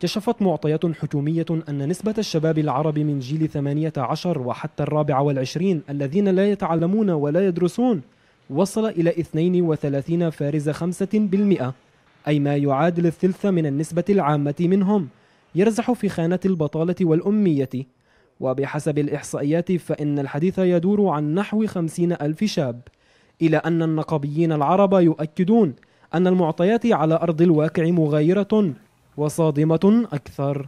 كشفت معطيات حكومية أن نسبة الشباب العرب من جيل 18 وحتى الرابع والعشرين الذين لا يتعلمون ولا يدرسون وصل إلى 32 فارز 5% أي ما يعادل الثلث من النسبة العامة منهم يرزح في خانة البطالة والأمية وبحسب الإحصائيات فإن الحديث يدور عن نحو 50 ألف شاب إلى أن النقابيين العرب يؤكدون أن المعطيات على أرض الواقع مغايرة وصادمة أكثر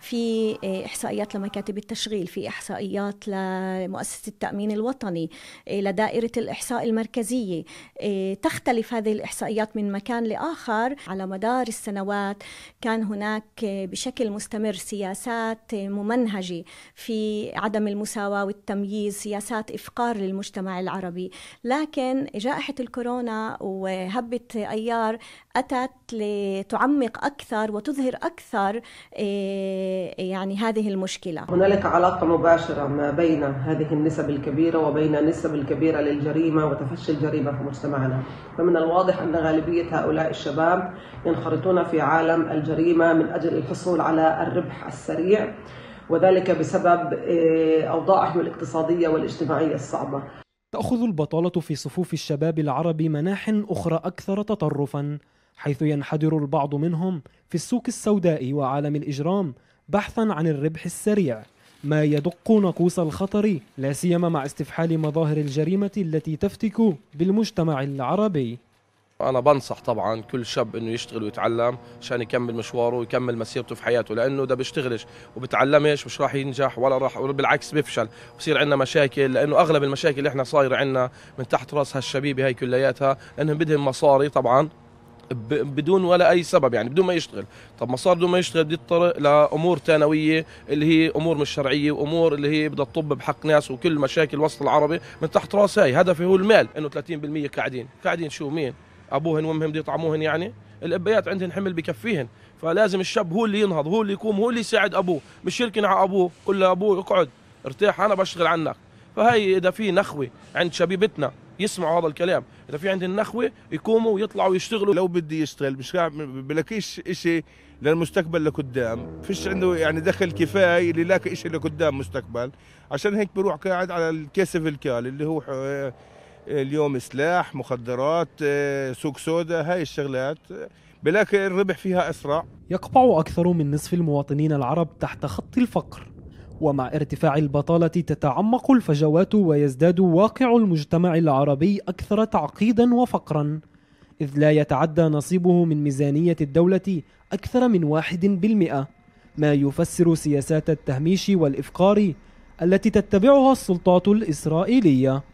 في آه، احصائيات لمكاتب التشغيل في احصائيات لمؤسسه التامين الوطني آه، لدائره الاحصاء المركزيه آه، تختلف هذه الاحصائيات من مكان لاخر على مدار السنوات كان هناك بشكل مستمر سياسات ممنهجه في عدم المساواه والتمييز سياسات افقار للمجتمع العربي لكن جائحه الكورونا وهبه ايار أتت لتعمق أكثر وتظهر أكثر إيه، يعني هذه المشكلة هنالك علاقة مباشرة ما بين هذه النسب الكبيرة وبين النسب الكبيرة للجريمة وتفشي الجريمة في مجتمعنا فمن الواضح أن غالبية هؤلاء الشباب ينخرطون في عالم الجريمة من أجل الحصول على الربح السريع وذلك بسبب إيه، أوضاعهم الاقتصادية والاجتماعية الصعبة تأخذ البطالة في صفوف الشباب العربي مناح أخرى أكثر تطرفاً حيث ينحدر البعض منهم في السوق السوداء وعالم الإجرام بحثا عن الربح السريع ما يدق نقوص الخطر لا سيما مع استفحال مظاهر الجريمة التي تفتك بالمجتمع العربي أنا بنصح طبعا كل شاب إنه يشتغل ويتعلم عشان يكمل مشواره ويكمل مسيرته في حياته لأنه ده بيشتغلش وبتعلمش مش راح ينجح ولا راح بالعكس بيفشل بصير عندنا مشاكل لأنه أغلب المشاكل اللي إحنا صايرة عندنا من تحت راس هالشبيبة هاي كلياتها لأنهم بدهم مصاري طبعا بدون ولا اي سبب يعني بدون ما يشتغل طب ما صار بدون ما يشتغل بده يضطر لامور ثانويه اللي هي امور مش شرعيه وامور اللي هي بدها تطب بحق ناس وكل مشاكل وسط العربي من تحت راس هاي هدفه هو المال انه 30% قاعدين قاعدين شو مين ابوهن وامهم بده يطعموهن يعني الابيات عندهن حمل بكفيهن فلازم الشاب هو اللي ينهض هو اللي يقوم هو اللي يساعد ابوه مش يركن على ابوه كل لابوه اقعد ارتاح انا بشتغل عنك فهي اذا في نخوه عند شبيبتنا يسمعوا هذا الكلام اذا في عندي النخوه يقوموا ويطلعوا يشتغلوا لو بدي يشتغل مش بلاقيش شيء للمستقبل لقدام فيش عنده يعني دخل كفايه اللي لاقي شيء لقدام مستقبل عشان هيك بروح قاعد على الكيس الكال اللي هو آه، اليوم سلاح مخدرات آه، سوق سودا هاي الشغلات بلاقي الربح فيها اسرع يقبع اكثر من نصف المواطنين العرب تحت خط الفقر ومع ارتفاع البطالة تتعمق الفجوات ويزداد واقع المجتمع العربي أكثر تعقيدا وفقرا إذ لا يتعدى نصيبه من ميزانية الدولة أكثر من واحد بالمئة ما يفسر سياسات التهميش والإفقار التي تتبعها السلطات الإسرائيلية